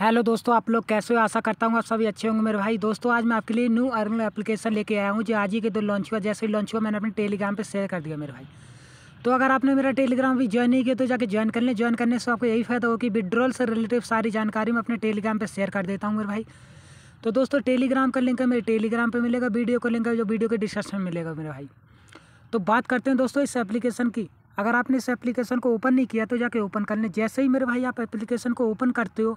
hello दोस्तों आप लोग कैसे हो आशा करता हूँ आप सभी अच्छे होंगे मेरे भाई दोस्तों आज मैं आपके लिए न्यू अर्निंग एप्लीकेशन लेके आया हूँ जो आज ही के दो लॉन्च हुआ जैसे ही लॉन्च हुआ मैंने अपने टेलीग्राम पे शेयर कर दिया मेरे भाई तो अगर आपने मेरा टेलीग्राम भी ज्वाइन नहीं किया तो जाके ज्वाइन कर लें ज्वाइन करने से आपको यही फायदा हो कि विड्रॉल से रिलेटिव सारी जानकारी मैं अपने टेलीग्राम पर शेयर कर देता हूँ मेरे भाई तो दोस्तों टेलीग्राम का लिंक है मेरे टेलीग्राम पर मिलेगा वीडियो का लिंक है जो वीडियो के डिस्क्रिप्शन में मिलेगा मेरे भाई तो बात करते हैं दोस्तों इस एप्लीकेशन की अगर आपने इस एप्लीकेशन को ओपन नहीं किया तो जाके ओपन कर लें जैसे ही मेरे भाई आप एप्लीकेशन को ओपन करते हो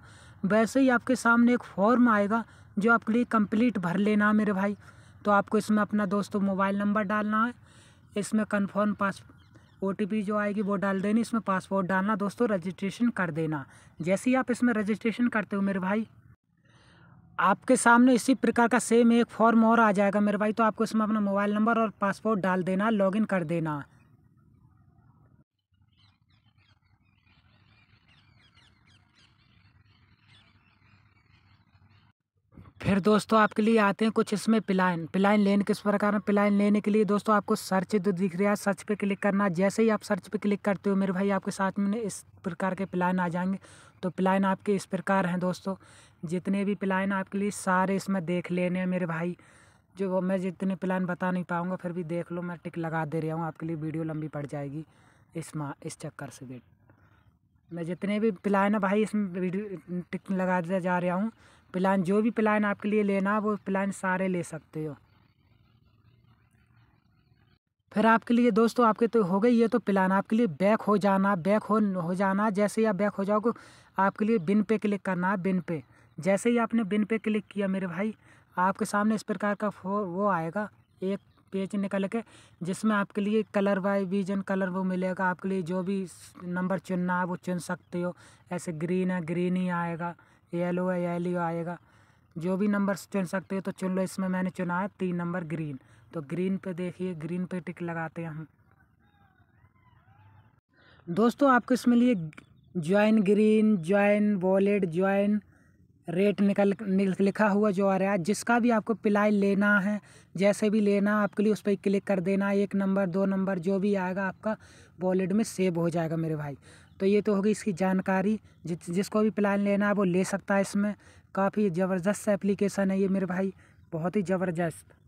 वैसे ही आपके सामने एक फॉर्म आएगा जो आपके लिए कंप्लीट भर लेना है मेरे भाई तो आपको इसमें अपना दोस्तों मोबाइल नंबर डालना है इसमें कन्फर्म पास ओ जो आएगी वो डाल देनी इसमें पासपोर्ट डालना दोस्तों रजिस्ट्रेशन कर देना जैसे ही आप इसमें रजिस्ट्रेशन करते हो मेरे भाई आपके सामने इसी प्रकार का सेम एक फॉर्म और आ जाएगा मेरे भाई तो आपको इसमें अपना मोबाइल नंबर और पासपोर्ट डाल देना लॉगिन कर देना फिर दोस्तों आपके लिए आते हैं कुछ इसमें पिलाइन पिलाइन लेन किस प्रकार में पिलाइन लेने के लिए दोस्तों आपको सर्च जो दिख रहा है सर्च पे क्लिक करना जैसे ही आप सर्च पे क्लिक करते हो मेरे भाई आपके साथ में इस प्रकार के पिलाइन आ जाएंगे तो पिलाइन आपके इस प्रकार हैं दोस्तों जितने भी पिलाइन आपके लिए सारे इसमें देख लेने हैं मेरे भाई जो मैं जितने प्लान बता नहीं पाऊँगा फिर भी देख लो मैं टिक लगा दे रहा हूँ आपके लिए वीडियो लंबी पड़ जाएगी इस माँ इस चक्कर से बेट मैं जितने भी प्लान है भाई इसमें टिक दिया जा रहा हूँ प्लान जो भी प्लान आपके लिए लेना है वो प्लान सारे ले सकते हो फिर आपके लिए दोस्तों आपके तो हो गई ये तो प्लान आपके लिए बैक हो जाना बैक हो हो जाना जैसे ही आप बैक हो जाओगे आपके लिए बिन पे क्लिक करना है बिन पे जैसे ही आपने बिन पे क्लिक किया मेरे भाई आपके सामने इस प्रकार का वो आएगा एक पेज निकल के जिसमें आपके लिए कलर वाई विजन कलर वो मिलेगा आपके लिए जो भी नंबर चुनना है वो चुन सकते हो ऐसे ग्रीन है ग्रीन ही आएगा येलो है येलो आएगा जो भी नंबर चुन सकते हो तो चुन लो इसमें मैंने चुना है तीन नंबर ग्रीन तो ग्रीन पे देखिए ग्रीन पे टिक लगाते हैं हम दोस्तों आपको इसमें लिए join green join wallet join rate निकल लिखा हुआ जो आ रहा है जिसका भी आपको पिलाई लेना है जैसे भी लेना आपके लिए उस पर क्लिक कर देना एक नंबर दो नंबर जो भी आएगा आपका वॉलेट में सेव हो जाएगा मेरे भाई तो ये तो होगी इसकी जानकारी जि, जिसको भी प्लान लेना है वो ले सकता है इसमें काफ़ी ज़बरदस्त एप्लीकेशन है ये मेरे भाई बहुत ही ज़बरदस्त